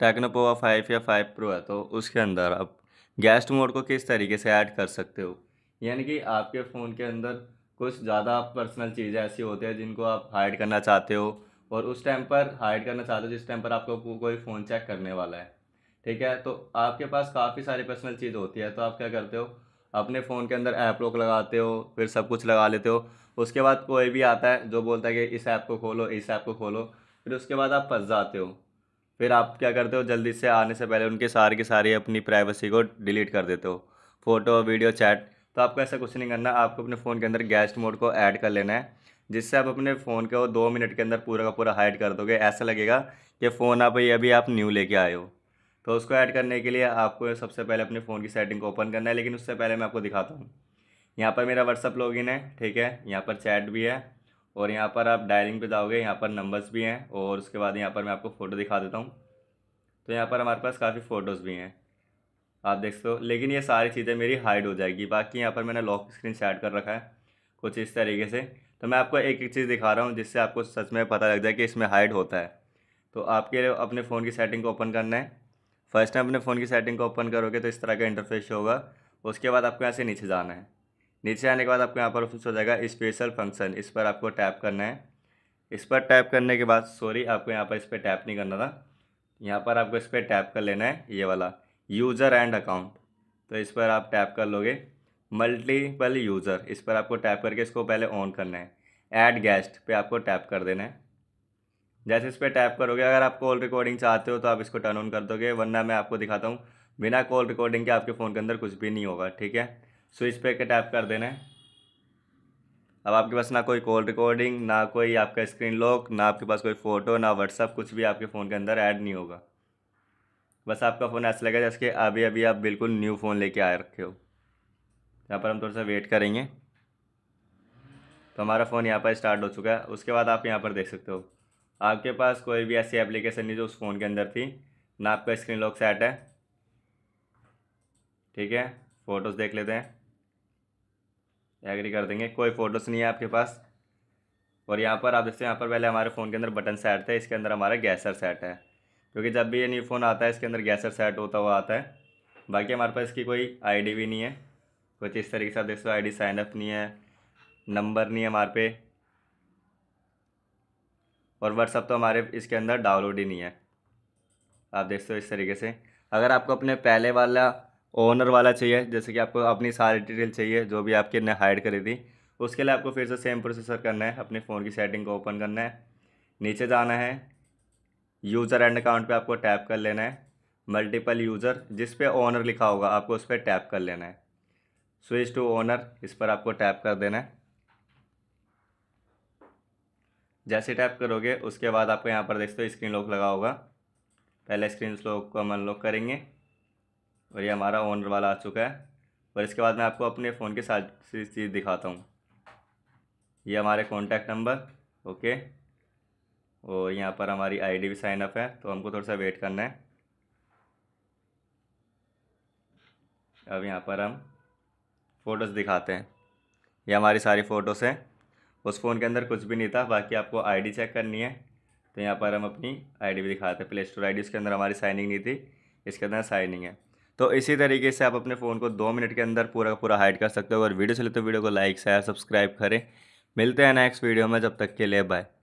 Tecno Pova five या five pro है तो उसके अंदर आप गेस्ट मोड को किस तरीके से ऐड कर सकते हो यानी कि आपके फ़ोन के अंदर कुछ ज़्यादा पर्सनल चीज़ें ऐसी होती हैं जिनको आप हाइड करना चाहते हो और उस टाइम पर हाइड करना चाहते हो जिस टाइम पर आपको कोई फ़ोन चेक करने वाला है ठीक है तो आपके पास काफ़ी सारी पर्सनल चीज़ होती है तो आप क्या करते हो अपने फ़ोन के अंदर ऐप लॉक लगाते हो फिर सब कुछ लगा लेते हो उसके बाद कोई भी आता है जो बोलता है कि इस ऐप को खोलो इस ऐप को खोलो फिर उसके बाद आप फंस जाते हो फिर आप क्या करते हो जल्दी से आने से पहले उनके सारे के सारे अपनी प्राइवेसी को डिलीट कर देते हो फ़ोटो वीडियो चैट तो आपको ऐसा कुछ नहीं करना आपको अपने फ़ोन के अंदर गेस्ट मोड को ऐड कर लेना है जिससे आप अपने फ़ोन को दो मिनट के अंदर पूरा का पूरा हाइड कर दोगे ऐसा लगेगा कि फ़ोन आप ये अभी आप न्यू लेके आए हो तो उसको ऐड करने के लिए आपको सबसे पहले अपने फ़ोन की सेटिंग को ओपन करना है लेकिन उससे पहले मैं आपको दिखाता हूँ यहाँ पर मेरा व्हाट्सअप लॉगिन है ठीक है यहाँ पर चैट भी है और यहाँ पर आप डायलिंग पे जाओगे यहाँ पर नंबर्स भी हैं और उसके बाद यहाँ पर मैं आपको फ़ोटो दिखा देता हूँ तो यहाँ पर हमारे पास काफ़ी फ़ोटोज़ भी हैं आप देख सकते हो लेकिन ये सारी चीज़ें मेरी हाइड हो जाएगी बाकी यहाँ पर मैंने लॉक स्क्रीन सेट कर रखा है कुछ इस तरीके से तो मैं आपको एक एक चीज़ दिखा रहा हूँ जिससे आपको सच में पता लग जाए कि इसमें हाइड होता है तो आपके अपने फ़ोन की सेटिंग को ओपन करना है फर्स्ट टाइम अपने फ़ोन की सेटिंग को ओपन करोगे तो इस तरह का इंटरफेस होगा उसके बाद आपको यहाँ से नीचे जाना है नीचे आने के बाद आपको यहाँ पर ऑप्शन हो जाएगा स्पेशल फंक्शन इस पर आपको टैप करना है इस पर टैप करने के बाद सॉरी आपको यहाँ पर इस पर टैप नहीं करना था यहाँ पर आपको इस पर टैप कर लेना है ये वाला यूज़र एंड अकाउंट तो इस पर आप टैप कर लोगे मल्टीपल यूज़र इस पर आपको टैप करके इसको पहले ऑन करना है ऐड गेस्ट पे आपको टैप कर देना है जैसे इस पर टैप करोगे अगर आप कॉल रिकॉर्डिंग चाहते हो तो आप इसको टर्न ऑन कर दोगे वरना मैं आपको दिखाता हूँ बिना कॉल रिकॉर्डिंग के आपके फ़ोन के अंदर कुछ भी नहीं होगा ठीक है स्विच पे के टैप कर देना है अब आपके पास ना कोई कॉल रिकॉर्डिंग ना कोई आपका स्क्रीन लॉक ना आपके पास कोई फ़ोटो ना व्हाट्सअप कुछ भी आपके फ़ोन के अंदर ऐड नहीं होगा बस आपका फ़ोन ऐसा लगेगा जैसे अभी अभी आप बिल्कुल न्यू फ़ोन लेके आए रखे हो यहाँ पर हम थोड़ा सा वेट करेंगे तो हमारा फ़ोन यहाँ पर स्टार्ट हो चुका है उसके बाद आप यहाँ पर देख सकते हो आपके पास कोई भी ऐसी एप्लीकेशन नहीं जो उस फ़ोन के अंदर थी ना आपका स्क्रीन लॉक सेट है ठीक है फ़ोटोज़ देख लेते हैं एग्री कर देंगे कोई फ़ोटोस नहीं है आपके पास और यहाँ पर आप देखते हैं यहाँ पर पहले हमारे फ़ोन के अंदर बटन सेट थे इसके अंदर हमारा गैसर सेट है क्योंकि जब भी ये न्यू फ़ोन आता है इसके अंदर गैसर सेट होता हुआ आता है बाकी हमारे पास इसकी कोई आईडी भी नहीं है कुछ इस तरीके से आप देख सकते हो आई साइन अप नहीं है नंबर नहीं है हमारे पे और व्हाट्सअप तो हमारे इसके अंदर डाउनलोड ही नहीं है आप देख सकते हो इस तरीके से अगर आपको अपने पहले वाला ओनर वाला चाहिए जैसे कि आपको अपनी सारी डिटेल चाहिए जो भी आपके ने हाइड करी थी उसके लिए आपको फिर से सेम प्रोसेसर करना है अपने फ़ोन की सेटिंग को ओपन करना है नीचे जाना है यूज़र एंड अकाउंट पे आपको टैप कर लेना है मल्टीपल यूज़र जिस पे ओनर लिखा होगा आपको उस पर टैप कर लेना है स्विच टू ओनर इस पर आपको टैप कर देना है जैसे टैप करोगे उसके बाद आपको यहाँ पर देखते हो स्क्रीन लॉक लगा होगा पहले स्क्रीन लॉक को हम अनलॉक करेंगे और ये हमारा ऑनर वाला आ चुका है और इसके बाद मैं आपको अपने फ़ोन के साथ चीज़ दिखाता हूँ ये हमारे कॉन्टैक्ट नंबर ओके और यहाँ पर हमारी डी भी साइन अप है तो हमको थोड़ा सा वेट करना है अब यहाँ पर हम फ़ोटोज़ दिखाते हैं ये हमारी सारी फ़ोटोज़ हैं उस फ़ोन के अंदर कुछ भी नहीं था बाकी आपको आईडी चेक करनी है तो यहाँ पर हम अपनी आईडी भी दिखाते हैं प्ले स्टोर आई डी उसके अंदर हमारी साइनिंग नहीं थी इसके अंदर साइनिंग है तो इसी तरीके से आप अपने फ़ोन को दो मिनट के अंदर पूरा पूरा हाइड कर सकते हो और वीडियो चले तो वीडियो को लाइक शेयर सब्सक्राइब करें मिलते हैं नेक्स्ट वीडियो में जब तक के लिए बाय